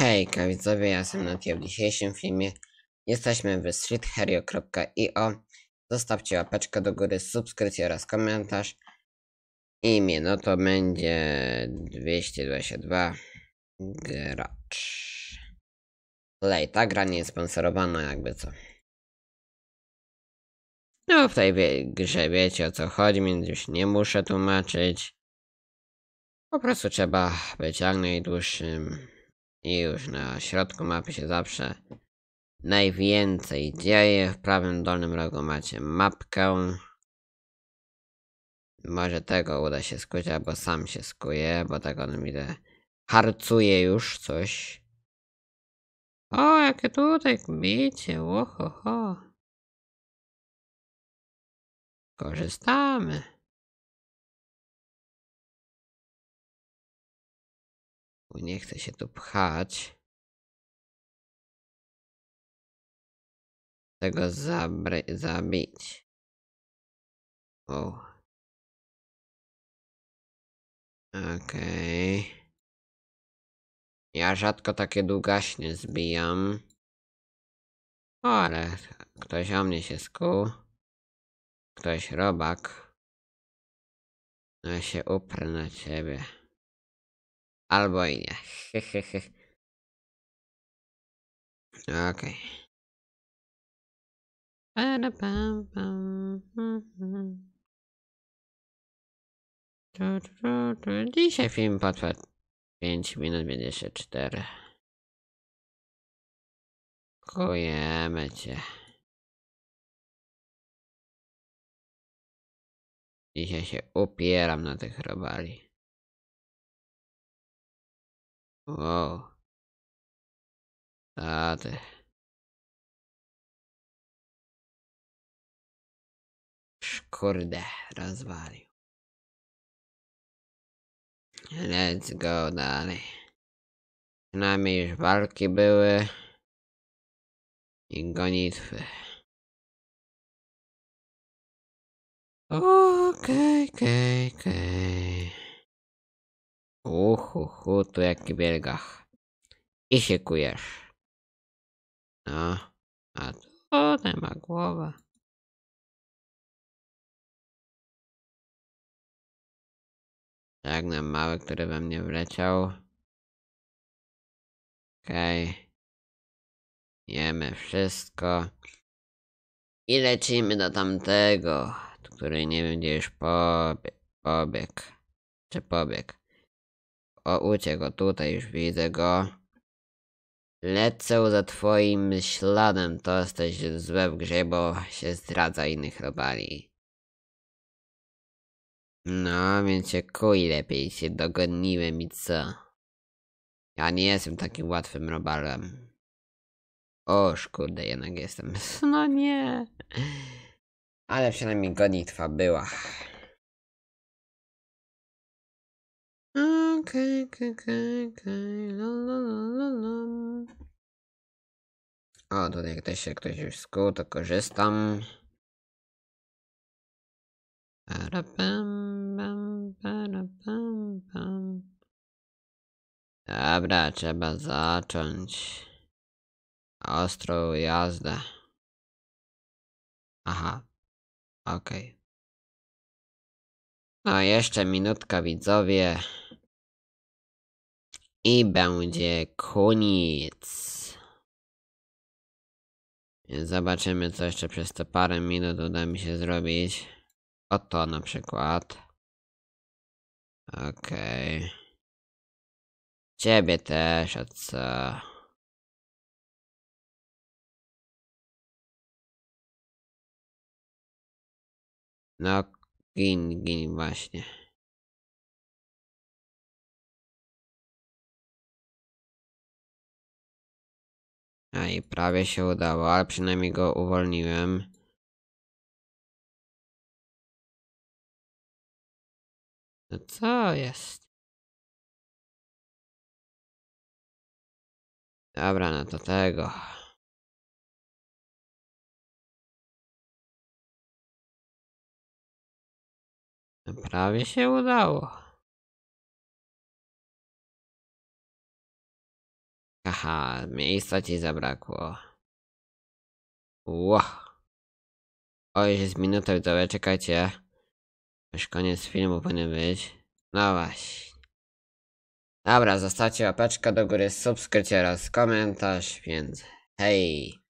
Hej widzowie, ja jestem Natio. W dzisiejszym filmie jesteśmy w streetherio.io. Zostawcie łapeczkę do góry, subskrypcję oraz komentarz. Imię no to będzie 222 gracz. Lej, ta gra nie jest sponsorowana jakby co. No w tej grze wiecie o co chodzi, więc już nie muszę tłumaczyć. Po prostu trzeba być jak najdłuższym i już na środku mapy się zawsze najwięcej dzieje. W prawym dolnym rogu macie mapkę. Może tego uda się skuć, albo sam się skuje, bo tak on mi harcuje już coś. O, jakie tutaj bicie, ho. Korzystamy. bo nie chcę się tu pchać. Tego zabić. O. Okej. Okay. Ja rzadko takie długaśnie zbijam. O, ale ktoś o mnie się skuł. Ktoś robak. No ja się uprę na ciebie. Albo i nie. Okej. Okay. Dzisiaj film potrwa 5 minut, będzie się Kujemy cię. Dzisiaj się upieram na tych robali. O. A ty. Kurde, rozwalił. Let's go dalej. Przynajmniej już walki były. I gonitwy. Okej, okay, okej, okay, okej. Okay. Uhuhu, tu jak w bielgach. I się kujesz. No, a tutaj ma głowa. Tak, na mały, który we mnie wleciał. Okej. Okay. Jemy wszystko. I lecimy do tamtego, który nie wiem gdzie już pobie pobiegł. Czy pobiegł? O, uciekł, tutaj już widzę go. Lecę za twoim śladem, to jesteś złe w grze, bo się zdradza innych robali. No, więc się kuj lepiej, się dogoniłem i co? Ja nie jestem takim łatwym robalem. Oż kurde, jednak jestem. No nie. Ale przynajmniej gonitwa była. Okej, okay, okej, okay, okej, okay. O, tutaj ktoś się ktoś już skuł, to korzystam. Parapam, pam, parapam, pam. Dobra, trzeba zacząć. Ostrą jazdę. Aha, okej. Okay. No, jeszcze minutka, widzowie. I będzie koniec. Zobaczymy, co jeszcze przez te parę minut uda mi się zrobić. Oto na przykład. Okej. Okay. Ciebie też, a co? No, gin, gin właśnie. A i prawie się udało, ale przynajmniej go uwolniłem. No co jest? Dobra, no to tego. Prawie się udało. Aha, miejsca ci zabrakło. Ło. Oj, jest minuta widzowie, czekajcie. Już koniec filmu powinien być. No właśnie. Dobra, zostawcie łapeczkę do góry, subskrypcję oraz komentarz, więc hej!